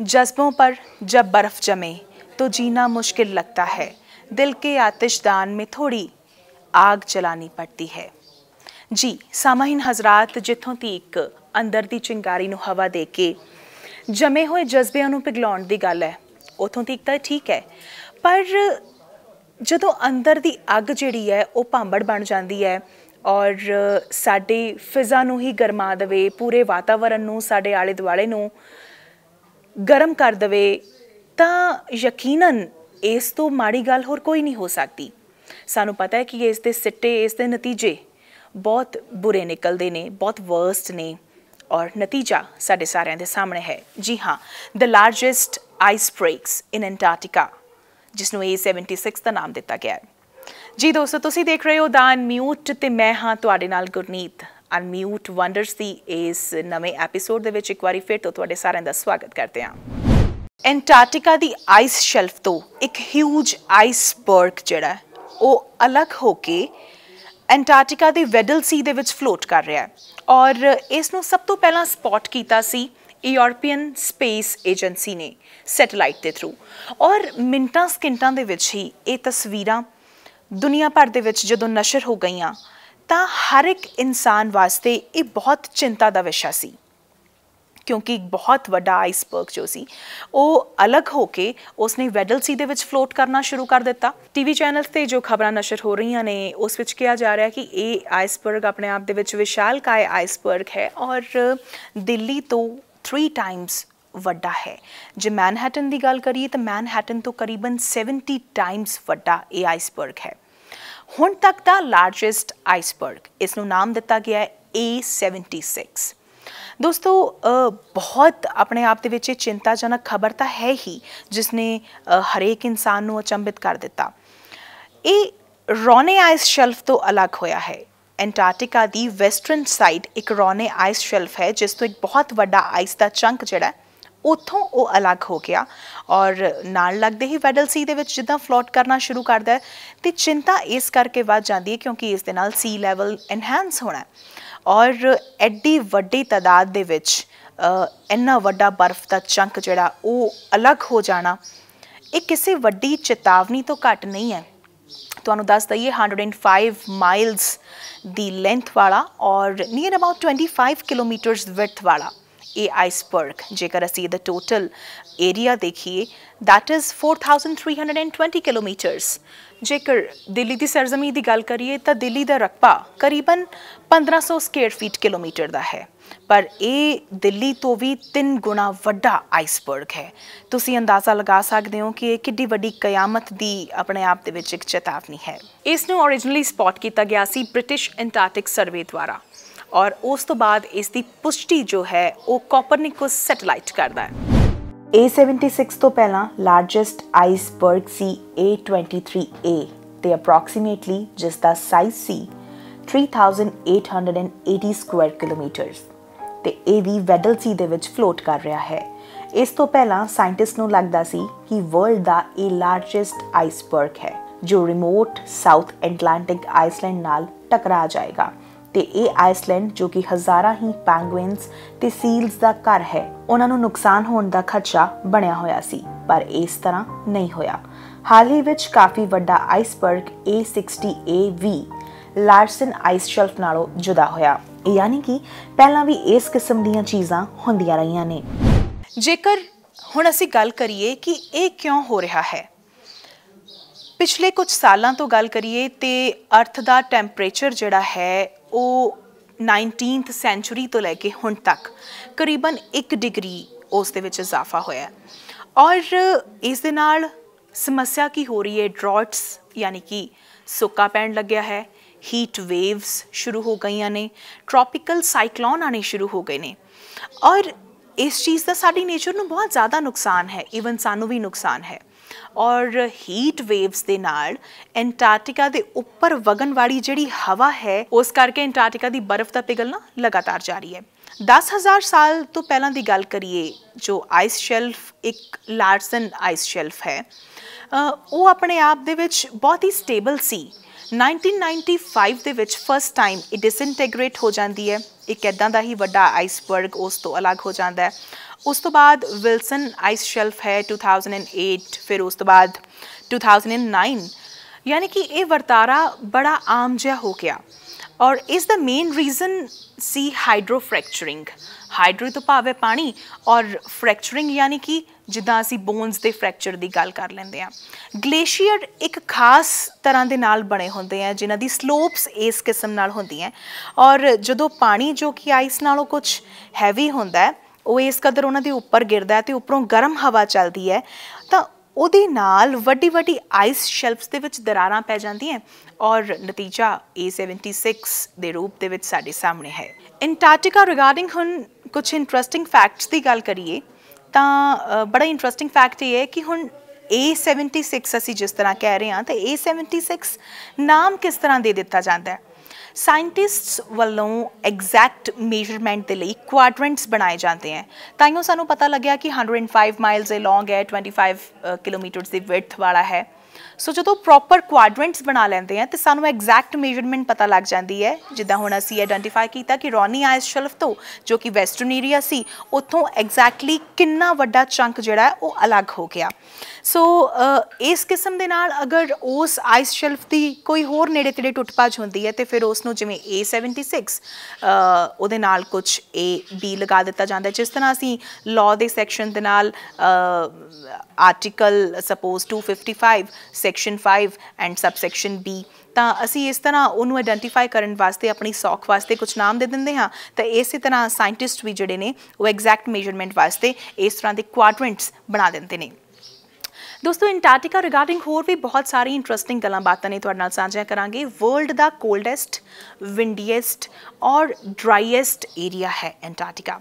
जज्बों पर जब बर्फ जमे तो जीना मुश्किल लगता है दिल के आतिशदान में थोड़ी ਆਗ ਚਲਾਣੀ ਪੜਦੀ ਹੈ ਜੀ ਸਾਮਾਹੀਨ ਹਜ਼ਰਤ ਜਿੱਥੋਂ ਤੀਕ ਅੰਦਰ ਦੀ ਚਿੰਗਾਰੀ ਨੂੰ ਹਵਾ ਦੇ ਕੇ ਜਮੇ ਹੋਏ ਜਜ਼ਬਿਆਂ ਨੂੰ ਪਿਘਲਾਉਣ ਦੀ ਗੱਲ ਹੈ ਉਥੋਂ ਤੀਕ ਤਾਂ ਠੀਕ ਹੈ ਪਰ ਜਦੋਂ ਅੰਦਰ ਦੀ ਅੱਗ ਜਿਹੜੀ ਹੈ ਉਹ ਭਾਂਬੜ ਬਣ ਜਾਂਦੀ ਹੈ ਔਰ ਸਾਡੇ ਫਿਜ਼ਾ ਨੂੰ ਹੀ ਗਰਮਾ ਦਵੇ ਪੂਰੇ ਵਾਤਾਵਰਣ ਨੂੰ ਸਾਡੇ ਆਲੇ ਦੁਆਲੇ ਨੂੰ ਗਰਮ ਕਰ ਦਵੇ ਤਾਂ ਯਕੀਨਨ ਇਸ ਤੋਂ ਮਾੜੀ ਗੱਲ ਹੋਰ ਕੋਈ ਨਹੀਂ ਹੋ ਸਕਦੀ ਸਾਨੂੰ ਪਤਾ ਹੈ ਕਿ ਇਸ ਦੇ ਸਿੱਟੇ ਇਸ ਦੇ ਨਤੀਜੇ ਬਹੁਤ ਬੁਰੇ ਨਿਕਲਦੇ ਨੇ ਬਹੁਤ ਵਰਸਟ ਨੇ ਔਰ ਨਤੀਜਾ ਸਾਡੇ ਸਾਰਿਆਂ ਦੇ ਸਾਹਮਣੇ ਹੈ ਜੀ ਹਾਂ the largest ice breaks in Antarctica ਜਿਸ ਨੂੰ A76 ਦਾ ਨਾਮ ਦਿੱਤਾ ਗਿਆ ਹੈ ਜੀ ਦੋਸਤੋ ਤੁਸੀਂ ਦੇਖ ਰਹੇ ਹੋ ਦਾਨ ਮਿਊਟ ਤੇ ਮੈਂ ਹਾਂ ਤੁਹਾਡੇ ਨਾਲ ਗੁਰਨੀਤ ਅਨਮਿਊਟ ਵੰਡਰਸ ਦੀ ਇਸ ਨਵੇਂ ਐਪੀਸੋਡ ਦੇ ਵਿੱਚ ਇੱਕ ਵਾਰੀ ਫਿਰ ਤੋਂ ਤੁਹਾਡੇ ਸਾਰਿਆਂ ਦਾ ਸਵਾਗਤ ਕਰਦੇ ਹਾਂ ਐਂਟਾਰਕਟਿਕਾ ਦੀ ਆਈਸ ਸ਼ੈਲਫ ਤੋਂ ਇੱਕ ਹਿਊਜ ਆਈਸਬਰਗ ਜਿਹੜਾ ਉਹ ਅਲੱਗ ਹੋ ਕੇ ਐਂਟਾਰਕਟਿਕਾ ਦੇ ਵੈਡਲ ਸੀ ਦੇ ਵਿੱਚ ਫਲੋਟ ਕਰ ਰਿਹਾ ਹੈ ਔਰ ਇਸ ਨੂੰ ਸਭ ਤੋਂ ਪਹਿਲਾਂ ਸਪੌਟ ਕੀਤਾ ਸੀ ਯੂਰਪੀਅਨ ਸਪੇਸ ਏਜੰਸੀ ਨੇ ਸੈਟੇਲਾਈਟ ਦੇ ਥਰੂ ਔਰ ਮਿੰਟਾਂ ਸਕਿੰਟਾਂ ਦੇ ਵਿੱਚ ਹੀ ਇਹ ਤਸਵੀਰਾਂ ਦੁਨੀਆ ਭਰ ਦੇ ਵਿੱਚ ਜਦੋਂ ਨਸ਼ਰ ਹੋ ਗਈਆਂ ਤਾਂ ਹਰ ਇੱਕ ਇਨਸਾਨ ਵਾਸਤੇ ਇਹ ਬਹੁਤ ਚਿੰਤਾ ਦਾ ਵਿਸ਼ਾ ਸੀ ਕਿਉਂਕਿ ਬਹੁਤ ਵੱਡਾ ਆਈਸਬਰਗ ਜੋ ਸੀ ਉਹ ਅਲੱਗ ਹੋ ਕੇ ਉਸਨੇ ਵੈਡਲ ਸੀ ਦੇ ਵਿੱਚ ਫਲੋਟ ਕਰਨਾ ਸ਼ੁਰੂ ਕਰ ਦਿੱਤਾ ਟੀਵੀ ਚੈਨਲਸ ਤੇ ਜੋ ਖਬਰਾਂ ਨਸ਼ਰ ਹੋ ਰਹੀਆਂ ਨੇ ਉਸ ਵਿੱਚ ਕਿਹਾ ਜਾ ਰਿਹਾ ਕਿ ਇਹ ਆਈਸਬਰਗ ਆਪਣੇ ਆਪ ਦੇ ਵਿੱਚ ਵਿਸ਼ਾਲ ਕਾਇ ਆਈਸਬਰਗ ਹੈ ਔਰ ਦਿੱਲੀ ਤੋਂ 3 ਟਾਈਮਸ ਵੱਡਾ ਹੈ ਜੇ ਮੈਨਹਟਨ ਦੀ ਗੱਲ ਕਰੀਏ ਤਾਂ ਮੈਨਹਟਨ ਤੋਂ ਕਰੀਬਨ 70 ਟਾਈਮਸ ਵੱਡਾ ਇਹ ਆਈਸਬਰਗ ਹੈ ਹੁਣ ਤੱਕ ਦਾ ਲਾਰਜੈਸਟ ਆਈਸਬਰਗ ਇਸ ਨੂੰ ਨਾਮ ਦਿੱਤਾ ਗਿਆ ਹੈ A76 ਦੋਸਤੋ ਬਹੁਤ ਆਪਣੇ ਆਪ ਦੇ ਵਿੱਚ ਇਹ ਚਿੰਤਾਜਨਕ ਖਬਰ ਤਾਂ ਹੈ ਹੀ ਜਿਸ ਨੇ ਹਰੇਕ ਇਨਸਾਨ ਨੂੰ ਅਚੰਬਿਤ ਕਰ ਦਿੱਤਾ ਇਹ ਰੋਨੇ ਆਈਸ ਸ਼ੈਲਫ ਤੋਂ ਅਲੱਗ ਹੋਇਆ ਹੈ ਐਂਟਾਰਟਿਕਾ ਦੀ ਵੈਸਟਰਨ ਸਾਈਡ ਇੱਕ ਰੋਨੇ ਆਈਸ ਸ਼ੈਲਫ ਹੈ ਜਿਸ ਤੋਂ ਇੱਕ ਬਹੁਤ ਵੱਡਾ ਆਈਸ ਦਾ ਚੰਕ ਜਿਹੜਾ ਉਥੋਂ ਉਹ ਅਲੱਗ ਹੋ ਗਿਆ ਔਰ ਨਾਲ ਲੱਗਦੇ ਹੀ ਵੈਡਲ ਸੀ ਦੇ ਵਿੱਚ ਜਿੱਦਾਂ ਫਲੋਟ ਕਰਨਾ ਸ਼ੁਰੂ ਕਰਦਾ ਹੈ ਤੇ ਚਿੰਤਾ ਇਸ ਕਰਕੇ ਵੱਧ ਜਾਂਦੀ ਹੈ ਕਿਉਂਕਿ ਇਸ ਦੇ ਨਾਲ ਸੀ ਲੈਵਲ ਐਨਹਾਂਸ ਹੋਣਾ ਔਰ ਐਡੀ ਵੱਡੀ ਤਦਾਦ ਦੇ ਵਿੱਚ ਇੰਨਾ ਵੱਡਾ ਬਰਫ਼ ਦਾ ਚੰਕ ਜਿਹੜਾ ਉਹ ਅਲੱਗ ਹੋ ਜਾਣਾ ਇਹ ਕਿਸੇ ਵੱਡੀ ਚੇਤਾਵਨੀ ਤੋਂ ਘੱਟ ਨਹੀਂ ਹੈ ਤੁਹਾਨੂੰ ਦੱਸ ਦਈਏ 105 ਮਾਈਲਸ ਦੀ ਲੈਂਥ ਵਾਲਾ ਔਰ ਨੀਅਰ ਅਬਾਊਟ 25 ਕਿਲੋਮੀਟਰਸ ਵਿਡਥ ਵਾਲਾ a iceberg ਜੇਕਰ ਅਸੀਂ the total area ਦੇਖੀਏ that is 4320 kilometers ਜੇਕਰ ਦਿੱਲੀ ਦੀ ਸਰਜ਼ਮੀ ਦੀ ਗੱਲ ਕਰੀਏ ਤਾਂ ਦਿੱਲੀ ਦਾ ਰਕਬਾ ਕਰੀਬਨ 1500 ਸਕੁਅਰ ਫੀਟ ਕਿਲੋਮੀਟਰ ਦਾ ਹੈ ਪਰ ਇਹ ਦਿੱਲੀ ਤੋਂ ਵੀ 3 ਗੁਣਾ ਵੱਡਾ ਆਈਸਬਰਗ ਹੈ ਤੁਸੀਂ ਅੰਦਾਜ਼ਾ ਲਗਾ ਸਕਦੇ ਹੋ ਕਿ ਇਹ ਕਿੱਡੀ ਵੱਡੀ ਕਿਆਮਤ ਦੀ ਆਪਣੇ ਆਪ ਦੇ ਵਿੱਚ ਇੱਕ ਚੇਤਾਵਨੀ ਹੈ ਇਸ ਨੂੰ originally spot ਕੀਤਾ ਗਿਆ ਸੀ ਬ੍ਰਿਟਿਸ਼ ਐਂਟਾਰਟਿਕ ਸਰਵੇ ਦੁਆਰਾ ਔਰ ਉਸ ਤੋਂ ਬਾਅਦ ਇਸ ਦੀ ਪੁਸ਼ਟੀ ਜੋ ਹੈ ਉਹ ਕੋਪਰਨਿਕਸ ਸੈਟੇਲਾਈਟ ਕਰਦਾ ਹੈ A76 ਤੋਂ ਪਹਿਲਾਂ ਲਾਰਜੈਸਟ ਆਈਸਬਰਗ ਸੀ A23A ਤੇ ਅਪਰੋਕਸੀਮੇਟਲੀ ਜਿਸ ਦਾ ਸਾਈਜ਼ ਸੀ 3880 ਸਕੁਆਇਰ ਕਿਲੋਮੀਟਰਸ ਤੇ ਇਹ ਵੀ ਵੈਡਲ ਸੀ ਦੇ ਵਿੱਚ ਫਲੋਟ ਕਰ ਰਿਹਾ ਹੈ ਇਸ ਤੋਂ ਪਹਿਲਾਂ ਸਾਇੰਟਿਸਟ ਨੂੰ ਲੱਗਦਾ ਸੀ ਕਿ ਵਰਲਡ ਦਾ ਇਹ ਲਾਰਜੈਸਟ ਆਈਸਬਰਗ ਹੈ ਜੋ ਰਿਮੋਟ ਸਾਊਥ ਐਟਲੈਂਟਿਕ ਆਈਸਲੈਂਡ ਨਾਲ ਟਕਰਾ ਜਾਏਗਾ ਤੇ ਇਹ ਆਈਸਲੈਂਡ ਜੋ ਕਿ ਹਜ਼ਾਰਾਂ ਹੀ ਪੈਂਗੁਇਨਸ ਤੇ ਸੀਲਸ ਦਾ ਘਰ ਹੈ ਉਹਨਾਂ ਨੂੰ ਨੁਕਸਾਨ ਹੋਣ ਦਾ ਖਤਰਾ ਬਣਿਆ ਹੋਇਆ ਸੀ ਪਰ ਇਸ ਤਰ੍ਹਾਂ ਨਹੀਂ ਹੋਇਆ ਹਾਲ ਹੀ ਵਿੱਚ ਕਾਫੀ ਵੱਡਾ iceberg A60AV Larsen ice shelf ਨਾਲੋਂ ਜੁਦਾ ਹੋਇਆ ਯਾਨੀ ਕਿ ਪਹਿਲਾਂ ਵੀ ਇਸ ਕਿਸਮ ਦੀਆਂ ਚੀਜ਼ਾਂ ਹੁੰਦੀਆਂ ਰਹੀਆਂ ਨੇ ਜੇਕਰ ਹੁਣ ਅਸੀਂ ਗੱਲ ਕਰੀਏ ਕਿ ਇਹ ਕਿਉਂ ਹੋ ਰਿਹਾ ਹੈ ਪਿਛਲੇ ਕੁਝ ਸਾਲਾਂ ਤੋਂ ਗੱਲ ਕਰੀਏ ਤੇ ਅਰਥ ਦਾ ਟੈਂਪਰੇਚਰ ਜਿਹੜਾ ਹੈ ਉਹ 19th ਸੈਂਚੁਰੀ ਤੋਂ ਲੈ ਕੇ ਹੁਣ ਤੱਕ ਕਰੀਬਨ 1 ਡਿਗਰੀ ਉਸ ਦੇ ਵਿੱਚ ਇਜ਼ਾਫਾ ਹੋਇਆ ਔਰ ਇਸ ਦੇ ਨਾਲ ਸਮੱਸਿਆ ਕੀ ਹੋ ਰਹੀ ਹੈ ਡਰਾਟਸ ਯਾਨੀ ਕਿ ਸੁੱਕਾ ਪੈਣ ਲੱਗਿਆ ਹੈ ਹੀਟ ਵੇਵਸ ਸ਼ੁਰੂ ਹੋ ਗਈਆਂ ਨੇ ਟ੍ਰੋਪੀਕਲ ਸਾਈਕਲੋਨ ਆਣੇ ਸ਼ੁਰੂ ਹੋ ਗਏ ਨੇ ਔਰ ਇਸ ਚੀਜ਼ ਦਾ ਸਾਡੀ ਨੇਚਰ ਨੂੰ ਬਹੁਤ ਜ਼ਿਆਦਾ ਨੁਕਸਾਨ ਹੈ ਇਵਨ ਸਾਨੂੰ ਵੀ ਨੁਕਸਾਨ ਹੈ ਔਰ ਹੀਟ ਵੇਵਸ ਦੇ ਨਾਲ ਐਂਟਾਰਕਟਿਕਾ ਦੇ ਉੱਪਰ ਵਗਣ ਵਾਲੀ ਜਿਹੜੀ ਹਵਾ ਹੈ ਉਸ ਕਰਕੇ ਐਂਟਾਰਕਟਿਕਾ ਦੀ ਬਰਫ਼ ਦਾ ਪਿਘਲਣਾ ਲਗਾਤਾਰ ਜਾਰੀ ਹੈ 10000 ਸਾਲ ਤੋਂ ਪਹਿਲਾਂ ਦੀ ਗੱਲ ਕਰੀਏ ਜੋ ਆਈਸ ਸ਼ੈਲਫ ਇੱਕ ਲਾਰਸਨ ਆਈਸ ਸ਼ੈਲਫ ਹੈ ਉਹ ਆਪਣੇ ਆਪ ਦੇ ਵਿੱਚ ਬਹੁਤ ਹੀ ਸਟੇਬਲ ਸੀ 1995 ਦੇ ਵਿੱਚ ਫਸਟ ਟਾਈਮ ਇਹ ਡਿਸਇੰਟੀਗ੍ਰੇਟ ਹੋ ਜਾਂਦੀ ਹੈ ਇੱਕ ਇਦਾਂ ਦਾ ਹੀ ਵੱਡਾ ਆਈਸਬਰਗ ਉਸ ਤੋਂ ਅਲੱਗ ਹੋ ਜਾਂਦਾ ਹੈ ਉਸ ਤੋਂ ਬਾਅਦ ਵਿਲਸਨ ਆਈਸ ਸ਼ੈਲਫ ਹੈ 2008 ਫਿਰ ਉਸ ਤੋਂ ਬਾਅਦ 2009 ਯਾਨੀ ਕਿ ਇਹ ਵਰਤਾਰਾ ਬੜਾ ਆਮ ਜਿਹਾ ਹੋ ਗਿਆ ਔਰ ਇਸ ਦਾ ਮੇਨ ਰੀਜ਼ਨ ਸੀ ਹਾਈਡਰੋ ਫ੍ਰੈਕਚਰਿੰਗ ਹਾਈਡਰੋ ਤੋਂ ਪਾਵੇ ਪਾਣੀ ਔਰ ਫ੍ਰੈਕਚਰਿੰਗ ਯਾਨੀ ਕਿ ਜਿੱਦਾਂ ਅਸੀਂ ਬੋਨਸ ਦੇ ਫ੍ਰੈਕਚਰ ਦੀ ਗੱਲ ਕਰ ਲੈਂਦੇ ਆ ਗਲੇਸ਼ੀਅਰ ਇੱਕ ਖਾਸ ਤਰ੍ਹਾਂ ਦੇ ਨਾਲ ਬਣੇ ਹੁੰਦੇ ਆ ਜਿਨ੍ਹਾਂ ਦੀ ਸਲੋਪਸ ਇਸ ਕਿਸਮ ਨਾਲ ਹੁੰਦੀਆਂ ਔਰ ਜਦੋਂ ਪਾਣੀ ਜੋ ਕਿ ਆਈਸ ਨਾਲੋਂ ਕੁਝ ਹੈਵੀ ਹੁੰਦਾ ਉਹ ਇਸ ਕਦਰ ਉਹਨਾਂ ਦੇ ਉੱਪਰ ਗਿਰਦਾ ਤੇ ਉੱਪਰੋਂ ਗਰਮ ਹਵਾ ਚੱਲਦੀ ਹੈ ਤਾਂ ਉਹਦੇ ਨਾਲ ਵੱਡੀ ਵੱਡੀ ਆਈਸ ਸ਼ੈਲਫਸ ਦੇ ਵਿੱਚ ਦਰਾਰਾਂ ਪੈ ਜਾਂਦੀਆਂ ਔਰ ਨਤੀਜਾ A76 ਦੇ ਰੂਪ ਦੇ ਵਿੱਚ ਸਾਡੇ ਸਾਹਮਣੇ ਹੈ ਐਂਟਾਰਕਟਿਕਾ ਰਿਗਾਰਡਿੰਗ ਹੁਣ ਕੁਝ ਇੰਟਰਸਟਿੰਗ ਫੈਕਟਸ ਦੀ ਗੱਲ ਕਰੀਏ ਤਾਂ ਬੜਾ ਇੰਟਰਸਟਿੰਗ ਫੈਕਟ ਇਹ ਹੈ ਕਿ ਹੁਣ A76 ਅਸੀਂ ਜਿਸ ਤਰ੍ਹਾਂ ਕਹਿ ਰਹੇ ਹਾਂ ਤਾਂ A76 ਨਾਮ ਕਿਸ ਤਰ੍ਹਾਂ ਦੇ ਦਿੱਤਾ ਜਾਂਦਾ ਹੈ ਸਾਇੰਟਿਸਟਸ ਵੱਲੋਂ ਐਗਜ਼ੈਕਟ ਮੇਜ਼ਰਮੈਂਟ ਦੇ ਲਈ ਕੁਆਡਰੈਂਟਸ ਬਣਾਏ ਜਾਂਦੇ ਤਾਂ ਤਾਈਓ ਸਾਨੂੰ ਪਤਾ ਲੱਗਿਆ ਕਿ 105 ਮਾਈਲਸ ਦੇ ਲੌਂਗ ਹੈ 25 ਕਿਲੋਮੀਟਰਸ ਦੀ ਵਿਡਥ ਵਾਲਾ ਹੈ ਸੋ ਜਦੋਂ ਪ੍ਰੋਪਰ ਕੁਆਡਰੈਂਟਸ ਬਣਾ ਲੈਂਦੇ ਆ ਤੇ ਸਾਨੂੰ ਐਗਜ਼ੈਕਟ ਮੇਜ਼ਰਮੈਂਟ ਪਤਾ ਲੱਗ ਜਾਂਦੀ ਹੈ ਜਿੱਦਾਂ ਹੁਣ ਅਸੀਂ ਆਇਡੈਂਟੀਫਾਈ ਕੀਤਾ ਕਿ ਰੋਨੀ ਆਇਸ ਸ਼ੈਲਫ ਤੋਂ ਜੋ ਕਿ ਵੈਸਟਰਨ ਏਰੀਆ ਸੀ ਉੱਥੋਂ ਐਗਜ਼ੈਕਟਲੀ ਕਿੰਨਾ ਵੱਡਾ ਚੰਕ ਜਿਹੜਾ ਹੈ ਉਹ ਅਲੱਗ ਹੋ ਗਿਆ ਸੋ ਇਸ ਕਿਸਮ ਦੇ ਨਾਲ ਅਗਰ ਉਸ ਆਇਸ ਸ਼ੈਲਫ ਦੀ ਕੋਈ ਹੋਰ ਨੇੜੇ ਤੇੜੇ ਟੁੱਟਪਾਜ ਹੁੰਦੀ ਹੈ ਤੇ ਫਿਰ ਉਸ ਨੂੰ ਜਿਵੇਂ A76 ਉਹਦੇ ਨਾਲ ਕੁਝ A B ਲਗਾ ਦਿੱਤਾ ਜਾਂਦਾ ਜਿਸ ਤਰ੍ਹਾਂ ਅਸੀਂ ਲਾਅ ਦੇ ਸੈਕਸ਼ਨ ਦੇ ਨਾਲ article suppose 255 section 5 and subsection B ਤਾਂ ਅਸੀਂ ਇਸ ਤਰ੍ਹਾਂ ਉਹਨੂੰ ਆਇਡੈਂਟੀਫਾਈ ਕਰਨ ਵਾਸਤੇ ਆਪਣੀ ਸੌਖ ਵਾਸਤੇ ਕੁਝ ਨਾਮ ਦੇ ਦਿੰਦੇ ਹਾਂ ਤਾਂ ਇਸੇ ਤਰ੍ਹਾਂ ਸਾਇੰਟਿਸਟ ਵੀ ਜਿਹੜੇ ਨੇ ਉਹ ਐਗਜ਼ੈਕਟ ਮੇਜਰਮੈਂਟ ਵਾਸਤੇ ਇਸ ਤਰ੍ਹਾਂ ਦੇ ਕੁਆਡਰੈਂਟਸ ਬਣਾ ਦਿੰਦੇ ਨੇ ਦੋਸਤੋ ਇੰਟਾਰਟਿਕਾ ਰਿਗਾਰਡਿੰਗ ਹੋਰ ਵੀ ਬਹੁਤ ਸਾਰੀ ਇੰਟਰਸਟਿੰਗ ਗੱਲਾਂ ਬਾਤਾਂ ਨੇ ਤੁਹਾਡੇ ਨਾਲ ਸਾਂਝੀਆਂ ਕਰਾਂਗੇ ਵਰਲਡ ਦਾ ਕੋਲਡੈਸਟ ਵਿੰਡੀਐਸਟ ਔਰ ਡਰਾਈਐਸਟ ਏਰੀਆ ਹੈ ਇੰਟਾਰਟਿਕਾ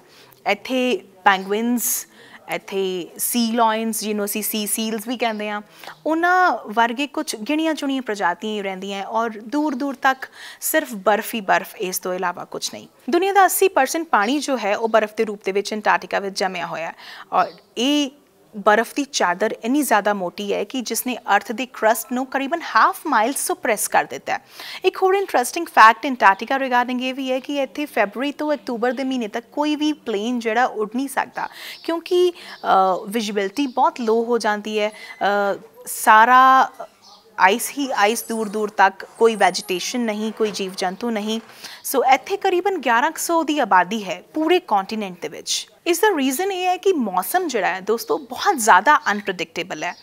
ਇੱਥੇ ਪੈਂਗਵਿਨਸ ਇੱਥੇ sea lions you know sea sea seals ਵੀ ਕਹਿੰਦੇ ਆ ਉਹਨਾਂ ਵਰਗੇ ਕੁਝ ਗਿਣੀਆਂ ਚੁਣੀਆਂ ਪ੍ਰਜਾਤੀਆਂ ਹੀ ਰਹਿੰਦੀਆਂ ਔਰ ਦੂਰ ਦੂਰ ਤੱਕ ਸਿਰਫ ਬਰਫ ਹੀ ਬਰਫ ਇਸ ਤੋਂ ਇਲਾਵਾ ਕੁਝ ਨਹੀਂ ਦੁਨੀਆ ਦਾ 80% ਪਾਣੀ ਜੋ ਹੈ ਉਹ ਬਰਫ ਦੇ ਰੂਪ ਦੇ ਵਿੱਚ ਅੰਟਾਰਕਟਿਕਾ ਵਿੱਚ ਜਮਿਆ ਹੋਇਆ ਔਰ ਇਹ ਬਰਫ਼ ਦੀ ਚਾਦਰ ਇੰਨੀ ਜ਼ਿਆਦਾ ਮੋਟੀ ਹੈ ਕਿ ਜਿਸ ਨੇ ਅਰਥ ਦੇ ਕਰਸਟ ਨੂੰ ਕਰੀਬਨ ਹਾਫ ਮਾਈਲ ਸੁਪਰੈਸ ਕਰ ਦਿੱਤਾ ਹੈ ਇੱਕ ਹੋਰ ਇੰਟਰਸਟਿੰਗ ਫੈਕਟ ਐਂਟਾਰਟਿਕਾ ਰਿਗਾਰਡਿੰਗ ਇਹ ਵੀ ਹੈ ਕਿ ਇੱਥੇ ਫੈਬਰੀ ਤੋਂ ਅਕਤੂਬਰ ਦੇ ਮਹੀਨੇ ਤੱਕ ਕੋਈ ਵੀ ਪਲੇਨ ਜਿਹੜਾ ਉੱਡ ਨਹੀਂ ਸਕਦਾ ਕਿਉਂਕਿ ਵਿਜ਼ਿਬਿਲਟੀ ਬਹੁਤ ਲੋ ਹੋ ਜਾਂਦੀ ਹੈ ਸਾਰਾ ਆਈਸ ਹੀ ਆਈਸ ਦੂਰ ਦੂਰ ਤੱਕ ਕੋਈ ਵੈਜੀਟੇਸ਼ਨ ਨਹੀਂ ਕੋਈ ਜੀਵ ਜੰਤੂ ਨਹੀਂ ਸੋ ਇੱਥੇ ਕਰੀਬਨ 1100 ਦੀ ਆਬਾਦੀ ਹੈ ਪੂਰੇ ਕੰਟੀਨੈਂਟ ਦੇ ਵਿੱਚ ਇਸ ਦਾ ਰੀਜ਼ਨ ਇਹ ਹੈ ਕਿ ਮੌਸਮ ਜਿਹੜਾ ਹੈ ਦੋਸਤੋ ਬਹੁਤ ਜ਼ਿਆਦਾ ਅਨਪ੍ਰੈਡਿਕਟੇਬਲ ਹੈ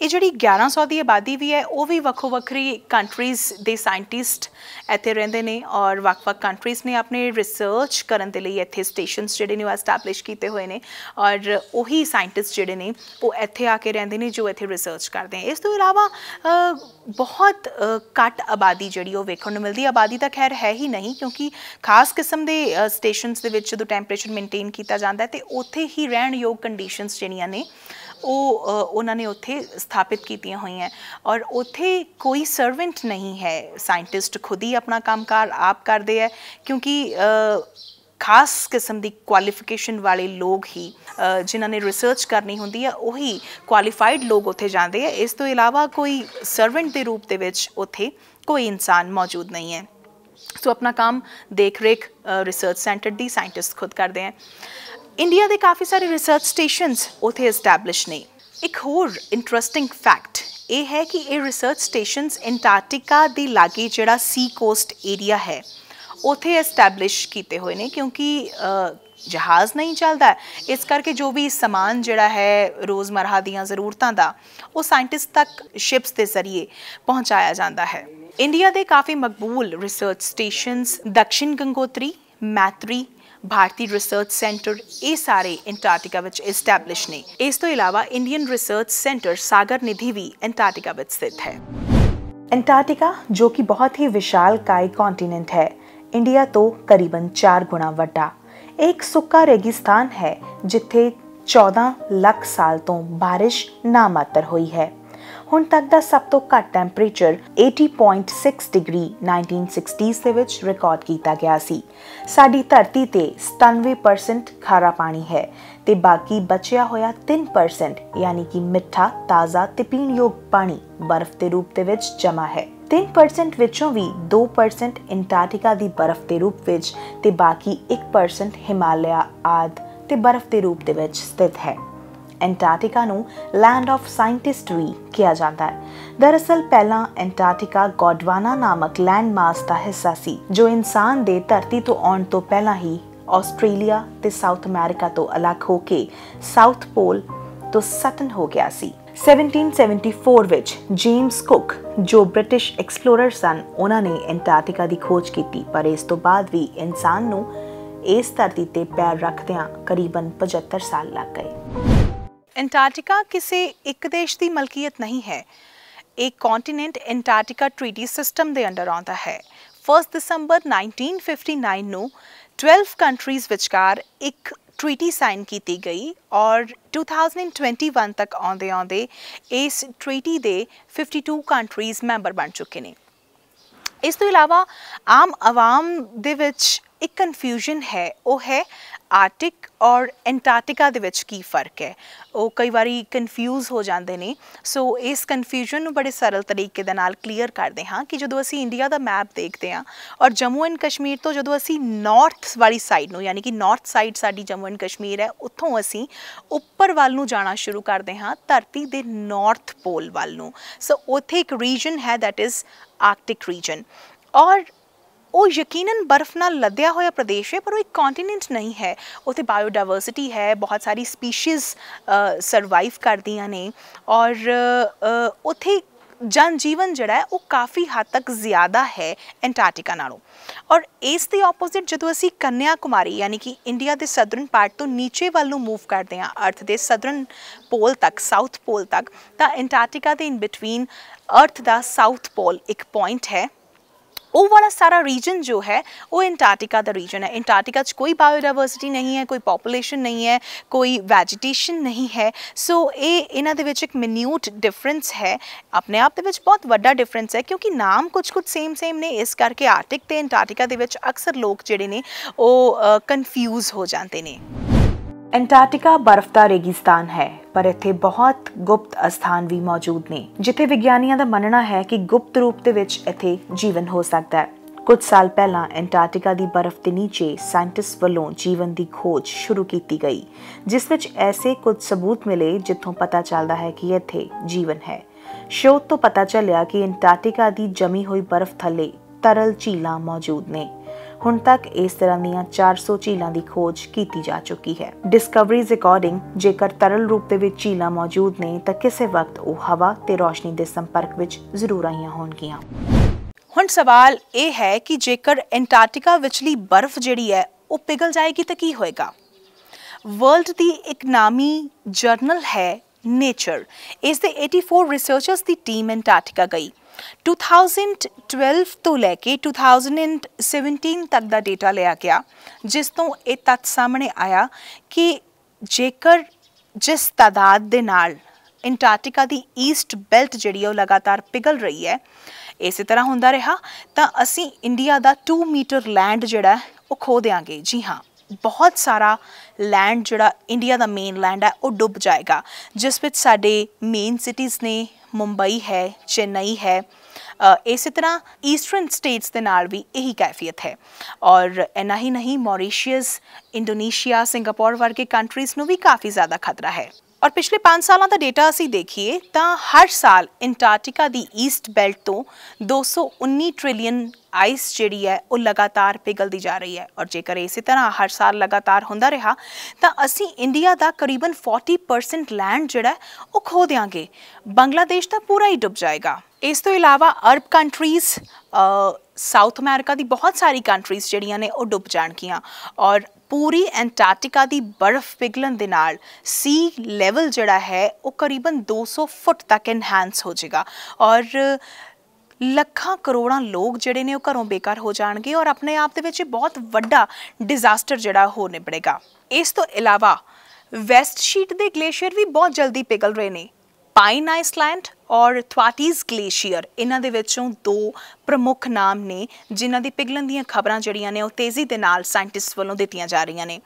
ਇਹ ਜਿਹੜੀ 1100 ਦੀ ਆਬਾਦੀ ਵੀ ਹੈ ਉਹ ਵੀ ਵੱਖੋ ਵੱਖਰੀ ਕੰਟਰੀਜ਼ ਦੇ ਸਾਇੰਟਿਸਟ ਇੱਥੇ ਰਹਿੰਦੇ ਨੇ ਔਰ ਵੱਖ-ਵੱਖ ਕੰਟਰੀਜ਼ ਨੇ ਆਪਣੇ ਰਿਸਰਚ ਕਰਨ ਦੇ ਲਈ ਇੱਥੇ ਸਟੇਸ਼ਨਸ ਜਿਹੜੇ ਨੇ ਉਹ ਐਸਟੈਬਲਿਸ਼ ਕੀਤੇ ਹੋਏ ਨੇ ਔਰ ਉਹੀ ਸਾਇੰਟਿਸਟ ਜਿਹੜੇ ਨੇ ਉਹ ਇੱਥੇ ਆ ਕੇ ਰਹਿੰਦੇ ਨੇ ਜੋ ਇੱਥੇ ਰਿਸਰਚ ਕਰਦੇ ਨੇ ਇਸ ਤੋਂ ਇਲਾਵਾ ਬਹੁਤ ਘੱਟ ਆਬਾਦੀ ਜਿਹੜੀ ਉਹ ਵੇਖਣ ਨੂੰ ਮਿਲਦੀ ਆਬਾਦੀ ਤਾਂ ਖੈਰ ਹੈ ਹੀ ਨਹੀਂ ਕਿਉਂਕਿ ਖਾਸ ਕਿਸਮ ਦੇ ਸਟੇਸ਼ਨਸ ਦੇ ਵਿੱਚ ਜਦੋਂ ਟੈਂਪਰੇਚਰ ਮੇਨਟੇਨ ਕੀਤਾ ਜਾਂਦਾ ਹੈ ਤੇ ਉੱਥੇ ਹੀ ਰਹਿਣ ਯੋਗ ਕੰਡੀਸ਼ਨਸ ਜਿਹੜੀਆਂ ਨੇ ਉਹ ਉਹਨਾਂ ਨੇ ਉੱਥੇ ਸਥਾਪਿਤ ਕੀਤੀਆਂ ਹੋਈਆਂ ਔਰ ਉੱਥੇ ਕੋਈ ਸਰਵੈਂਟ ਨਹੀਂ ਹੈ ਸਾਇੰਟਿਸਟ ਖੁਦ ਹੀ ਆਪਣਾ ਕੰਮਕਾਰ ਆਪ ਕਰਦੇ ਹੈ ਕਿਉਂਕਿ ਖਾਸ ਕਿਸਮ ਦੀ ਕੁਆਲੀਫਿਕੇਸ਼ਨ ਵਾਲੇ ਲੋਕ ਹੀ ਜਿਨ੍ਹਾਂ ਨੇ ਰਿਸਰਚ ਕਰਨੀ ਹੁੰਦੀ ਹੈ ਉਹੀ ਕੁਆਲੀਫਾਈਡ ਲੋਕ ਉੱਥੇ ਜਾਂਦੇ ਆ ਇਸ ਤੋਂ ਇਲਾਵਾ ਕੋਈ ਸਰਵੈਂਟ ਦੇ ਰੂਪ ਦੇ ਵਿੱਚ ਉੱਥੇ ਕੋਈ ਇਨਸਾਨ ਮੌਜੂਦ ਨਹੀਂ ਹੈ ਸੋ ਆਪਣਾ ਕੰਮ ਦੇਖ ਰੇਖ ਰਿਸਰਚ ਸੈਂਟਰ ਦੀ ਸਾਇੰਟਿਸਟ ਖੁਦ ਕਰਦੇ ਆ ਇੰਡੀਆ ਦੇ ਕਾਫੀ ਸਾਰੇ ਰਿਸਰਚ ਸਟੇਸ਼ਨਸ ਉਥੇ ਐਸਟੈਬਲਿਸ਼ ਨੇ ਇੱਕ ਹੋਰ ਇੰਟਰਸਟਿੰਗ ਫੈਕਟ ਇਹ ਹੈ ਕਿ ਇਹ ਰਿਸਰਚ ਸਟੇਸ਼ਨਸ ਐਂਟਾਰਕਟਿਕਾ ਦੇ ਲਾਗੇ ਜਿਹੜਾ ਸੀ ਕੋਸਟ ਏਰੀਆ ਹੈ ਉਥੇ ਐਸਟੈਬਲਿਸ਼ ਕੀਤੇ ਹੋਏ ਨੇ ਕਿਉਂਕਿ ਜਹਾਜ਼ ਨਹੀਂ ਚੱਲਦਾ ਇਸ ਕਰਕੇ ਜੋ ਵੀ ਸਮਾਨ ਜਿਹੜਾ ਹੈ ਰੋਜ਼ਮਰਹਾ ਦੀਆਂ ਜ਼ਰੂਰਤਾਂ ਦਾ ਉਹ ਸਾਇੰਟਿਸਟ ਤੱਕ ਸ਼ਿਪਸ ਦੇ ਜ਼ਰੀਏ ਪਹੁੰਚਾਇਆ ਜਾਂਦਾ ਹੈ ਇੰਡੀਆ ਦੇ ਕਾਫੀ ਮਕਬੂਲ ਰਿਸਰਚ ਸਟੇਸ਼ਨਸ ਦਕਸ਼ਿਨ ਗੰਗੋਤਰੀ ਮੈਤਰੀ भारतीय रिसर्च सेंटर ये सारे एंटार्टिका इस्टैबलिश ने इस तो अलावा Indian research centre Sagar Nidhi भी एंटार्टिका स्थित है एंटार्टिका जो कि बहुत ही विशाल काय कॉन्टिनेंट है इंडिया तो करीबन चार गुणा वड्डा एक सुक्का रेगिस्तान है जिथे चौदह लाख साल तो बारिश नामात्र हुई है ਹੁਣ ਤੱਕ ਦਾ ਸਭ ਤੋਂ ਘੱਟ ਟੈਂਪਰੇਚਰ 80.6 ਡਿਗਰੀ 1960s ਦੇ ਵਿੱਚ ਰਿਕਾਰਡ ਕੀਤਾ ਗਿਆ ਸੀ ਸਾਡੀ ਧਰਤੀ ਤੇ 97% ਖਾਰਾ ਪਾਣੀ ਹੈ ਤੇ ਬਾਕੀ ਬਚਿਆ ਹੋਇਆ 3% ਯਾਨੀ ਕਿ ਮਿੱਠਾ ਤਾਜ਼ਾ ਤੇ ਪੀਣਯੋਗ ਪਾਣੀ ਬਰਫ਼ ਦੇ ਰੂਪ ਦੇ ਵਿੱਚ ਜਮਾ ਹੈ 3% ਵਿੱਚੋਂ ਵੀ 2% ਇੰਟਾਰਟਿਕਾ ਦੀ ਬਰਫ਼ ਦੇ ਰੂਪ ਵਿੱਚ ਤੇ ਬਾਕੀ 1% ਹਿਮਾਲਿਆ ਆਦ ਤੇ ਬਰਫ਼ ਦੇ ਰੂਪ ਦੇ ਵਿੱਚ ਸਥਿਤ ਹੈ ਐਂਟਾਰਕਟਿਕਾ ਨੂੰ ਲੈਂਡ ਆਫ ਸਾਇੰਟਿਸਟ ਵੀ ਕਿਹਾ ਜਾਂਦਾ ਹੈ ਦਰਅਸਲ ਪਹਿਲਾਂ ਐਂਟਾਰਕਟਿਕਾ ਗੋਡਵਾਨਾ ਨਾਮਕ ਲੈਂਡਮਾਸ ਦਾ ਹਿੱਸਾ ਸੀ ਜੋ ਇਨਸਾਨ ਦੇ ਧਰਤੀ ਤੋਂ ਆਉਣ ਤੋਂ ਪਹਿਲਾਂ ਹੀ ਆਸਟ੍ਰੇਲੀਆ ਤੇ ਸਾਊਥ ਅਮਰੀਕਾ ਤੋਂ ਅਲੱਗ ਹੋ ਕੇ ਸਾਊਥ ਪੋਲ ਤੋਂ ਸਟਨ ਹੋ ਗਿਆ ਸੀ 1774 ਵਿੱਚ ਜੇਮਸ ਕੁੱਕ ਜੋ ਬ੍ਰਿਟਿਸ਼ ਐਕਸਪਲੋਰਰ ਸਨ ਉਹਨਾਂ ਨੇ ਐਂਟਾਰਕਟਿਕਾ ਦੀ ਖੋਜ ਕੀਤੀ ਪਰ ਇਸ ਤੋਂ ਬਾਅਦ ਵੀ ਇਨਸਾਨ ਨੂੰ ਇਸ ਧਰਤੀ ਤੇ ਪੈਰ ਰੱਖਦਿਆਂ ਕਰੀਬਨ 75 ਸਾਲ ਲੱਗ ਗਏ ਐਂਟਾਰਟਿਕਾ ਕਿਸੇ ਇੱਕ ਦੇਸ਼ ਦੀ ਮਲਕੀਅਤ ਨਹੀਂ ਹੈ ਇਹ ਕੰਟੀਨੈਂਟ ਐਂਟਾਰਟਿਕਾ ਟ੍ਰੀਟੀ ਸਿਸਟਮ ਦੇ ਅੰਡਰ ਆਉਂਦਾ ਹੈ 1 ਦਸੰਬਰ 1959 ਨੂੰ 12 ਕੰਟਰੀਜ਼ ਵਿਚਕਾਰ ਇੱਕ ਟ੍ਰੀਟੀ ਸਾਈਨ ਕੀਤੀ ਗਈ ਔਰ 2021 ਤੱਕ ਆਉਂਦੇ ਆਉਂਦੇ ਇਸ ਟ੍ਰੀਟੀ ਦੇ 52 ਕੰਟਰੀਜ਼ ਮੈਂਬਰ ਬਣ ਚੁੱਕੇ ਨੇ ਇਸ ਤੋਂ ਇਲਾਵਾ ਆਮ ਆਵਾਮ ਦੇ ਵਿੱਚ ਇੱਕ ਕਨਫਿਊਜ਼ਨ ਹੈ ਉਹ ਹੈ ਆਰਟਿਕ ਔਰ ਐਂਟਾਰਟਿਕਾ ਦੇ ਵਿੱਚ ਕੀ ਫਰਕ ਹੈ ਉਹ ਕਈ ਵਾਰੀ ਕਨਫਿਊਜ਼ ਹੋ ਜਾਂਦੇ ਨੇ ਸੋ ਇਸ ਕਨਫਿਊਜ਼ਨ ਨੂੰ ਬੜੇ ਸਰਲ ਤਰੀਕੇ ਦੇ ਨਾਲ ਕਲੀਅਰ ਕਰਦੇ ਹਾਂ ਕਿ ਜਦੋਂ ਅਸੀਂ ਇੰਡੀਆ ਦਾ ਮੈਪ ਦੇਖਦੇ ਹਾਂ ਔਰ ਜੰਮੂ ਐਂਡ ਕਸ਼ਮੀਰ ਤੋਂ ਜਦੋਂ ਅਸੀਂ ਨਾਰਥ ਵਾਲੀ ਸਾਈਡ ਨੂੰ ਯਾਨੀ ਕਿ ਨਾਰਥ ਸਾਈਡ ਸਾਡੀ ਜੰਮੂ ਐਂਡ ਕਸ਼ਮੀਰ ਹੈ ਉੱਥੋਂ ਅਸੀਂ ਉੱਪਰ ਵੱਲ ਨੂੰ ਜਾਣਾ ਸ਼ੁਰੂ ਕਰਦੇ ਹਾਂ ਧਰਤੀ ਦੇ ਨਾਰਥ ਪੋਲ ਵੱਲ ਨੂੰ ਸੋ ਉੱਥੇ ਇੱਕ ਰੀਜਨ ਹੈ ਥੈਟ ਇਜ਼ ਆਰਕਟਿਕ ਰੀਜਨ ਔਰ ਉਹ ਯਕੀਨਨ ਬਰਫ਼ ਨਾਲ ਲੱਦਿਆ ਹੋਇਆ ਪ੍ਰਦੇਸ਼ ਹੈ ਪਰ ਉਹ ਇੱਕ ਕੰਟੀਨੈਂਟ ਨਹੀਂ ਹੈ ਉਥੇ ਬਾਇਓਡਾਇਵਰਸਿਟੀ ਹੈ ਬਹੁਤ ਸਾਰੀ ਸਪੀਸੀਜ਼ ਸਰਵਾਈਵ ਕਰਦੀਆਂ ਨੇ ਔਰ ਉਥੇ ਜਨ ਜੀਵਨ ਜਿਹੜਾ ਹੈ ਉਹ ਕਾਫੀ ਹੱਦ ਤੱਕ ਜ਼ਿਆਦਾ ਹੈ ਐਂਟਾਰਟਿਕਾ ਨਾਲੋਂ ਔਰ ਇਸ ਦੇ ਆਪੋਜ਼ਿਟ ਜਦੋਂ ਅਸੀਂ ਕੰਨਿਆ ਕੁਮਾਰੀ ਯਾਨੀ ਕਿ ਇੰਡੀਆ ਦੇ ਸਦਰਨ ਪਾਰਟ ਤੋਂ ਨੀਚੇ ਵੱਲ ਨੂੰ ਮੂਵ ਕਰਦੇ ਹਾਂ ਅਰਥ ਦੇ ਸਦਰਨ ਪੋਲ ਤੱਕ ਸਾਊਥ ਪੋਲ ਤੱਕ ਤਾਂ ਐਂਟਾਰਟਿਕਾ ਦੇ ਇਨ ਬੀਟਵੀਨ ਅਰਥ ਦਾ ਸਾਊਥ ਪੋਲ ਇੱਕ ਪੁਆਇੰਟ ਹੈ ਉਹ ਵਾਲਾ ਸਾਰਾ ਰੀਜਨ ਜੋ ਹੈ ਉਹ ਐਂਟਾਰਕਟਿਕਾ ਦਾ ਰੀਜਨ ਹੈ ਐਂਟਾਰਕਟਿਕਾ 'ਚ ਕੋਈ ਬਾਇਓਡਾਇਵਰਸਿਟੀ ਨਹੀਂ ਹੈ ਕੋਈ ਪੋਪੂਲੇਸ਼ਨ ਨਹੀਂ ਹੈ ਕੋਈ ਵੈਜੀਟੇਸ਼ਨ ਨਹੀਂ ਹੈ ਸੋ ਇਹ ਇਹਨਾਂ ਦੇ ਵਿੱਚ ਇੱਕ ਮਿਨਿਊਟ ਡਿਫਰੈਂਸ ਹੈ ਆਪਣੇ ਆਪ ਦੇ ਵਿੱਚ ਬਹੁਤ ਵੱਡਾ ਡਿਫਰੈਂਸ ਹੈ ਕਿਉਂਕਿ ਨਾਮ ਕੁਝ ਕੁਝ ਸੇਮ ਸੇਮ ਨੇ ਇਸ ਕਰਕੇ ਆਰਟਿਕ ਤੇ ਐਂਟਾਰਕਟਿਕਾ ਦੇ ਵਿੱਚ ਅਕਸਰ ਲੋਕ ਜਿਹੜੇ ਨੇ ਉਹ ਕਨਫਿਊਜ਼ ਹੋ ਜਾਂਦੇ ਨੇ ਐਂਟਾਰਕਟਿਕਾ ਬਰਫ਼ ਦਾ ਰੇਗਿਸਤਾਨ ਹੈ ਪਰ ਇੱਥੇ ਬਹੁਤ ਗੁਪਤ ਅਸਥਾਨ ਵੀ ਮੌਜੂਦ ਨੇ ਜਿੱਥੇ ਵਿਗਿਆਨੀਆਂ ਦਾ ਮੰਨਣਾ ਹੈ ਕਿ ਗੁਪਤ ਰੂਪ ਦੇ ਵਿੱਚ ਇੱਥੇ ਜੀਵਨ ਹੋ ਸਕਦਾ ਹੈ ਕੁਝ ਸਾਲ ਪਹਿਲਾਂ ਐਂਟਾਰਕਟਿਕਾ ਦੀ ਬਰਫ਼ ਦੇ ਨੀਚੇ ਸਾਇੰਟਿਸਟ ਵੱਲੋਂ ਜੀਵਨ ਦੀ ਖੋਜ ਸ਼ੁਰੂ ਕੀਤੀ ਗਈ ਜਿਸ ਵਿੱਚ ਐਸੇ ਕੁਝ ਸਬੂਤ ਮਿਲੇ ਜਿੱਥੋਂ ਪਤਾ ਚੱਲਦਾ ਹੈ ਕਿ ਇੱਥੇ ਜੀਵਨ ਹੈ ਸ਼ੋਧ ਤੋਂ ਪਤਾ ਚੱਲਿਆ ਕਿ ਐਂਟਾਰਕਟਿਕਾ ਦੀ ਜਮੀ ਹੋਈ ਬਰਫ਼ ਥੱਲੇ ਤਰਲ ਝੀਲਾਂ ਮੌਜੂਦ ਨੇ ਹੁਣ ਤੱਕ ਇਸ ਤਰ੍ਹਾਂ ਦੀਆਂ 400 ਝੀਲਾਂ ਦੀ ਖੋਜ ਕੀਤੀ ਜਾ ਚੁੱਕੀ ਹੈ ਡਿਸਕਵਰੀਜ਼ ਅਕੋਰਡਿੰਗ ਜੇਕਰ ਤਰਲ ਰੂਪ ਦੇ ਵਿੱਚ ਝੀਲਾਂ ਮੌਜੂਦ ਨੇ ਤਾਂ ਕਿਸੇ ਵਕਤ ਉਹ ਹਵਾ ਤੇ ਰੋਸ਼ਨੀ ਦੇ ਸੰਪਰਕ ਵਿੱਚ ਜ਼ਰੂਰ ਆਈਆਂ ਹੋਣਗੀਆਂ ਹੁਣ ਸਵਾਲ ਇਹ ਹੈ ਕਿ ਜੇਕਰ ਐਂਟਾਰਕਟਿਕਾ ਵਿਚਲੀ ਬਰਫ਼ ਜਿਹੜੀ ਹੈ ਉਹ ਪਿਘਲ ਜਾਏਗੀ ਤਾਂ ਕੀ ਹੋਏਗਾ ਵਰਲਡ ਦੀ ਇਕਨਾਮੀ ਜਰਨਲ ਹੈ ਨੇਚਰ ਇਸ ਦੇ 84 ਰਿਸਰਚਰਸ ਦੀ ਟੀਮ ਐਂਟਾਰਕਟਿਕਾ ਗਈ 2012 ਤੋਂ ਲੈ ਕੇ 2017 ਤੱਕ ਦਾ ਡਾਟਾ ਲਿਆ ਗਿਆ ਜਿਸ ਤੋਂ ਇਹ ਤੱਥ ਸਾਹਮਣੇ ਆਇਆ ਕਿ ਜੇਕਰ ਜਿਸ ਤਦਾਦ ਦੇ ਨਾਲ ਅੰਟਾਰਕਟਿਕਾ ਦੀ ਈਸਟ ਬੈਲਟ ਜਿਹੜੀ ਉਹ ਲਗਾਤਾਰ ਪਿਗਲ ਰਹੀ ਹੈ ਇਸੇ ਤਰ੍ਹਾਂ ਹੁੰਦਾ ਰਿਹਾ ਤਾਂ ਅਸੀਂ ਇੰਡੀਆ ਦਾ 2 ਮੀਟਰ ਲੈਂਡ ਜਿਹੜਾ ਉਹ ਖੋ ਦੇਾਂਗੇ ਜੀ ਹਾਂ ਬਹੁਤ ਸਾਰਾ ਲੈਂਡ ਜਿਹੜਾ ਇੰਡੀਆ ਦਾ ਮੇਨ ਲੈਂਡ ਹੈ ਉਹ ਡੁੱਬ ਜਾਏਗਾ ਜਿਸ ਵਿੱਚ ਸਾਡੇ ਮੇਨ ਸਿਟੀਜ਼ ਨੇ ਮੁੰਬਈ ਹੈ ਚੇਨਈ ਹੈ ਇਸੇ ਤਰ੍ਹਾਂ ਈਸਟਰਨ ਸਟੇਟਸ ਦੇ ਨਾਲ ਵੀ ਇਹੀ ਕਾਫੀਅਤ ਹੈ ਔਰ ਇਨਾ ਹੀ ਨਹੀਂ ਮੌਰੀਸ਼ੀਅਸ ਇੰਡੋਨੇਸ਼ੀਆ ਸਿੰਗਾਪੁਰ ਵਰਗੇ ਕੰਟਰੀਜ਼ ਨੂੰ ਵੀ ਕਾਫੀ ਜ਼ਿਆਦਾ ਖਤਰਾ ਹੈ ਔਰ ਪਿਛਲੇ 5 ਸਾਲਾਂ ਦਾ ਡਾਟਾ ਅਸੀਂ ਦੇਖੀਏ ਤਾਂ ਹਰ ਸਾਲ ਐਂਟਾਰਕਟਿਕਾ ਦੀ ਈਸਟ ਬੈਲਟ ਤੋਂ 219 ਟ੍ਰਿਲੀਅਨ ਆਈਸ ਜਿਹੜੀ ਹੈ ਉਹ ਲਗਾਤਾਰ ਪਿਘਲਦੀ ਜਾ ਰਹੀ ਹੈ ਔਰ ਜੇਕਰ ਇਸੇ ਤਰ੍ਹਾਂ ਹਰ ਸਾਲ ਲਗਾਤਾਰ ਹੁੰਦਾ ਰਿਹਾ ਤਾਂ ਅਸੀਂ ਇੰਡੀਆ ਦਾ ਕਰੀਬਨ 40% ਲੈਂਡ ਜਿਹੜਾ ਉਹ ਖੋ ਦੇਾਂਗੇ ਬੰਗਲਾਦੇਸ਼ ਤਾਂ ਪੂਰਾ ਹੀ ਡੁੱਬ ਜਾਏਗਾ ਇਸ ਤੋਂ ਇਲਾਵਾ ਅਰਬ ਕੰਟਰੀਜ਼ ਸਾਊਥ ਅਮਰੀਕਾ ਦੀ ਬਹੁਤ ਸਾਰੀ ਕੰਟਰੀਜ਼ ਜਿਹੜੀਆਂ ਨੇ ਉਹ ਡੁੱਬ ਜਾਣਗੀਆਂ ਔਰ ਪੂਰੀ ਐਂਟਾਰਟਿਕਾ ਦੀ ਬਰਫ਼ ਪਿਘਲਣ ਦੇ ਨਾਲ ਸੀ ਲੈਵਲ ਜਿਹੜਾ ਹੈ ਉਹ ਕਰੀਬਨ 200 ਫੁੱਟ ਤੱਕ ਇਨਹਾਂਸ ਹੋ ਜਾਏਗਾ ਔਰ ਲੱਖਾਂ ਕਰੋੜਾਂ ਲੋਕ ਜਿਹੜੇ ਨੇ ਉਹ ਘਰੋਂ ਬੇਕਾਰ ਹੋ ਜਾਣਗੇ ਔਰ ਆਪਣੇ ਆਪ ਦੇ ਵਿੱਚ ਬਹੁਤ ਵੱਡਾ ਡਿਜ਼ਾਸਟਰ ਜਿਹੜਾ ਹੋ ਨਿਬੜੇਗਾ ਇਸ ਤੋਂ ਇਲਾਵਾ ਵੈਸਟ ਸ਼ੀਟ ਦੇ ਗਲੇਸ਼ੀਅਰ ਵੀ ਬਹੁਤ ਜਲਦੀ ਪਿਘਲ ਰਹੇ ਨੇ ਪਾਈਨ ਆਈਸਲੈਂਡ ਔਰ ਥਵਾਟੀਸ ਗਲੇਸ਼ੀਅਰ ਇਹਨਾਂ ਦੇ ਵਿੱਚੋਂ ਦੋ ਪ੍ਰਮੁੱਖ ਨਾਮ ਨੇ ਜਿਨ੍ਹਾਂ ਦੀ ਪਿਗਲਣ ਦੀਆਂ ਖਬਰਾਂ ਜਿਹੜੀਆਂ ਨੇ ਉਹ ਤੇਜ਼ੀ ਦੇ ਨਾਲ ਸਾਇੰਟਿਸਟ ਵੱਲੋਂ ਦਿੱਤੀਆਂ ਜਾ ਰਹੀਆਂ ਨੇ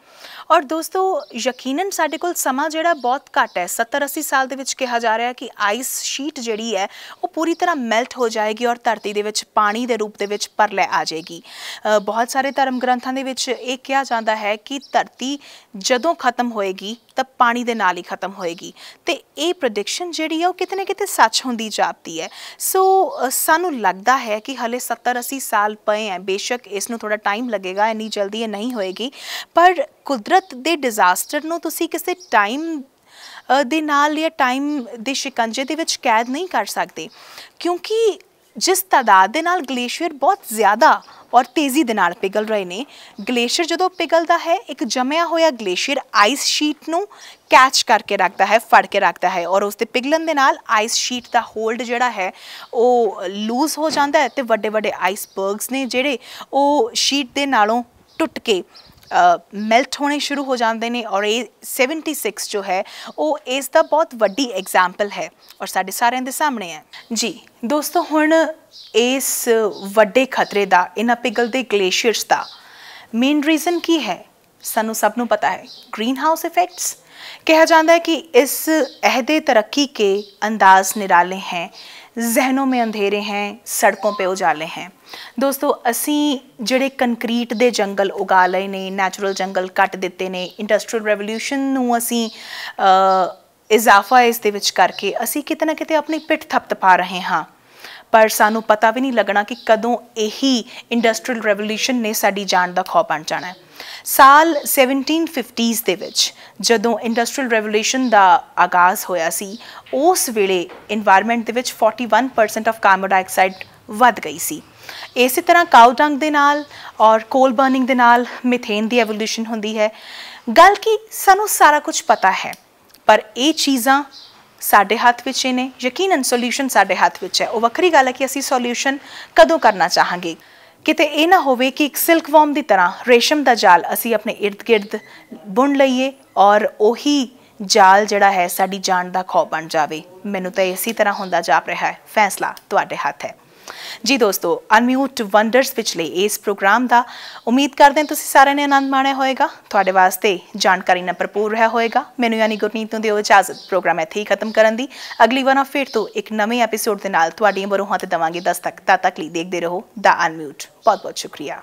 ਔਰ ਦੋਸਤੋ ਯਕੀਨਨ ਸਾਡੇ ਕੋਲ ਸਮਾਂ ਜਿਹੜਾ ਬਹੁਤ ਘੱਟ ਹੈ 70 80 ਸਾਲ ਦੇ ਵਿੱਚ ਕਿਹਾ ਜਾ ਰਿਹਾ ਹੈ ਕਿ ਆਈਸ ਸ਼ੀਟ ਜਿਹੜੀ ਹੈ ਉਹ ਪੂਰੀ ਤਰ੍ਹਾਂ ਮੈਲਟ ਹੋ ਜਾਏਗੀ ਔਰ ਧਰਤੀ ਦੇ ਵਿੱਚ ਪਾਣੀ ਦੇ ਰੂਪ ਦੇ ਵਿੱਚ ਪਰਲੇ ਆ ਜਾਏਗੀ ਬਹੁਤ ਸਾਰੇ ਧਰਮ ਗ੍ਰੰਥਾਂ ਦੇ ਵਿੱਚ ਇਹ ਕਿਹਾ ਜਾਂਦਾ ਹੈ ਕਿ ਧਰਤੀ ਜਦੋਂ ਖਤਮ ਹੋਏਗੀ ਤਾਂ ਪਾਣੀ ਦੇ ਨਾਲ ਹੀ ਖਤਮ ਹੋਏਗੀ ਤੇ ਇਹ ਪ੍ਰੈਡਿਕਸ਼ਨ ਜਿਹੜੀ ਹੈ ਉਹ ਕਿਤੇ ਨਾ ਕਿਤੇ ਸੱਚ ਹੁੰਦੀ ਜਾਂਦੀ ਹੈ ਸੋ ਸਾਨੂੰ ਲੱਗਦਾ ਹੈ ਕਿ ਹਲੇ 70 80 ਸਾਲ ਪਏ ਐ ਬੇਸ਼ੱਕ ਇਸ ਨੂੰ ਥੋੜਾ ਟਾਈਮ ਲੱਗੇਗਾ ਇੰਨੀ ਜਲਦੀ ਇਹ ਨਹੀਂ ਹੋਏਗੀ ਪਰ ਕੁਦਰਤ ਦੇ ਡਿਜ਼ਾਸਟਰ ਨੂੰ ਤੁਸੀਂ ਕਿਸੇ ਟਾਈਮ ਦੇ ਨਾਲ ਜਾਂ ਟਾਈਮ ਦੇ ਸ਼ਿਕੰਜੇ ਦੇ ਵਿੱਚ ਕੈਦ ਨਹੀਂ ਕਰ ਸਕਦੇ ਕਿਉਂਕਿ ਜਿਸ ਤਦਾਦ ਦੇ ਨਾਲ ਗਲੇਸ਼ੀਅਰ ਬਹੁਤ ਜ਼ਿਆਦਾ ਔਰ ਤੇਜ਼ੀ ਦੇ ਨਾਲ ਪਿਘਲ ਰਹੇ ਨੇ ਗਲੇਸ਼ੀਅਰ ਜਦੋਂ ਪਿਘਲਦਾ ਹੈ ਇੱਕ ਜਮਿਆ ਹੋਇਆ ਗਲੇਸ਼ੀਅਰ ਆਈਸ ਸ਼ੀਟ ਨੂੰ ਕੈਚ ਕਰਕੇ ਰੱਖਦਾ ਹੈ ਫੜ ਕੇ ਰੱਖਦਾ ਹੈ ਔਰ ਉਸ ਦੇ ਪਿਘਲਣ ਦੇ ਨਾਲ ਆਈਸ ਸ਼ੀਟ ਦਾ ਹੋਲਡ ਜਿਹੜਾ ਹੈ ਉਹ ਲੂਜ਼ ਹੋ ਜਾਂਦਾ ਹੈ ਤੇ ਵੱਡੇ ਵੱਡੇ ਆਈਸਬਰਗਸ ਨੇ ਜਿਹੜੇ ਉਹ ਸ਼ੀਟ ਦੇ ਨਾਲੋਂ ਟੁੱਟ ਕੇ मेल्ट होने शुरू हो जाते हैं और ए सैवनटी सिक्स जो है वो इस बहुत वीडी एग्जाम्पल है और साढ़े सारे के सामने है जी दोस्तों हम इस वे खतरे का इन्होंने पिघलते ग्लेशियर्स का मेन रीज़न की है सू सब पता है ग्रीन हाउस इफेक्ट्स कहा जाता है कि इस अहदे तरक्की के अंदाज निराले हैं ਜ਼ਹਿਨੋਂ ਮੇ ਅੰਧੇਰੇ ਹੈ ਸੜਕੋਂ ਪੇ ਉਜਾਲੇ ਹੈ ਦੋਸਤੋ ਅਸੀਂ ਜਿਹੜੇ ਕੰਕਰੀਟ ਦੇ ਜੰਗਲ ਉਗਾ ਲਏ ਨੇ ਨੈਚੁਰਲ ਜੰਗਲ ਕੱਟ ਦਿੱਤੇ ਨੇ ਇੰਡਸਟਰੀਅਲ ਰੈਵੋਲੂਸ਼ਨ ਨੂੰ ਅਸੀਂ ਇਜ਼ਾਫਾ ਇਸ ਦੇ ਵਿੱਚ ਕਰਕੇ ਅਸੀਂ ਕਿਤਨਾ ਕਿਤੇ ਆਪਣੀ ਪਿੱਠ ਥਪਥਪਾ ਰਹੇ ਹਾਂ ਪਰ ਸਾਨੂੰ ਪਤਾ ਵੀ ਨਹੀਂ ਲੱਗਣਾ ਕਿ ਕਦੋਂ ਇਹੀ ਇੰਡਸਟਰੀਅਲ ਰੈਵੋਲੂਸ਼ਨ ਨੇ ਸਾਡੀ ਜਾਨ ਦਾ ਖੌਅ ਚਾਣਾ ਜਾਣਾ ਹੈ ਸਾਲ 1750s ਦੇ ਵਿੱਚ ਜਦੋਂ ਇੰਡਸਟਰੀਅਲ ਰੈਵੋਲੂਸ਼ਨ ਦਾ ਆਗਾਜ਼ ਹੋਇਆ ਸੀ ਉਸ ਵੇਲੇ এনवायरमेंट ਦੇ ਵਿੱਚ 41% ਆਫ ਕਾਰਬਨ ਡਾਈਆਕਸਾਈਡ ਵੱਧ ਗਈ ਸੀ ਇਸੇ ਤਰ੍ਹਾਂ ਕਾਊ ਡੰਗ ਦੇ ਨਾਲ ਔਰ ਕੋਲ ਬਰਨਿੰਗ ਦੇ ਨਾਲ ਮੀਥੇਨ ਦੀ ਐਵੋਲੂਸ਼ਨ ਹੁੰਦੀ ਹੈ ਗੱਲ ਕੀ ਸਾਨੂੰ ਸਾਰਾ ਕੁਝ ਪਤਾ ਹੈ ਪਰ ਇਹ ਚੀਜ਼ਾਂ ਸਾਡੇ ਹੱਥ ਵਿੱਚ ਨੇ ਯਕੀਨਨ ਸੋਲੂਸ਼ਨ ਸਾਡੇ ਹੱਥ ਵਿੱਚ ਹੈ ਉਹ ਵੱਖਰੀ ਗੱਲ ਹੈ ਕਿ ਅਸੀਂ ਸੋਲੂਸ਼ਨ ਕਦੋਂ ਕਰਨਾ ਚਾਹਾਂਗੇ ਕਿਤੇ ਇਹ ਨਾ ਹੋਵੇ ਕਿ ਇੱਕ ਵਰਮ ਦੀ ਤਰ੍ਹਾਂ ਰੇਸ਼ਮ ਦਾ ਜਾਲ ਅਸੀਂ ਆਪਣੇ ird-gird ਬੁਣ ਲਈਏ ਔਰ ਉਹੀ ਜਾਲ ਜਿਹੜਾ ਹੈ ਸਾਡੀ ਜਾਨ ਦਾ ਖੌ ਬਣ ਜਾਵੇ ਮੈਨੂੰ ਤਾਂ ਇਸੇ ਤਰ੍ਹਾਂ ਹੁੰਦਾ ਜਾਪ ਰਿਹਾ ਹੈ ਫੈਸਲਾ ਤੁਹਾਡੇ ਹੱਥ ਹੈ ਜੀ ਦੋਸਤੋ ਅਨਮਿਊਟ ਵੰਡਰਸ ਵਿਚਲੇ ਇਸ ਪ੍ਰੋਗਰਾਮ ਦਾ ਉਮੀਦ ਕਰਦੇ ਹਾਂ ਤੁਸੀਂ ਸਾਰਿਆਂ ਨੇ ਆਨੰਦ ਮਾਣਿਆ ਹੋਵੇਗਾ ਤੁਹਾਡੇ ਵਾਸਤੇ ਜਾਣਕਾਰੀ ਨਾਲ ਭਰਪੂਰ ਰਿਹਾ ਹੋਵੇਗਾ ਮੈਨੂੰ ਯਾਨੀ ਗੁਰਨੀਤ ਨੂੰ ਦਿਓ ਇਜਾਜ਼ਤ ਪ੍ਰੋਗਰਾਮ ਇੱਥੇ ਹੀ ਖਤਮ ਕਰਨ ਦੀ ਅਗਲੀ ਵਾਰ ਫਿਰ ਤੋਂ ਇੱਕ ਨਵੇਂ ਐਪੀਸੋਡ ਦੇ ਨਾਲ ਤੁਹਾਡੀਆਂ ਬਰੋਹਾਂ ਤੇ ਦਵਾਂਗੇ ਦਸਤਕ ਤਦ ਤੱਕ ਲਈ ਦੇਖਦੇ ਰਹੋ ਦਾ ਅਨਮਿਊਟ ਬਹੁਤ ਬਹੁਤ ਸ਼ੁਕਰੀਆ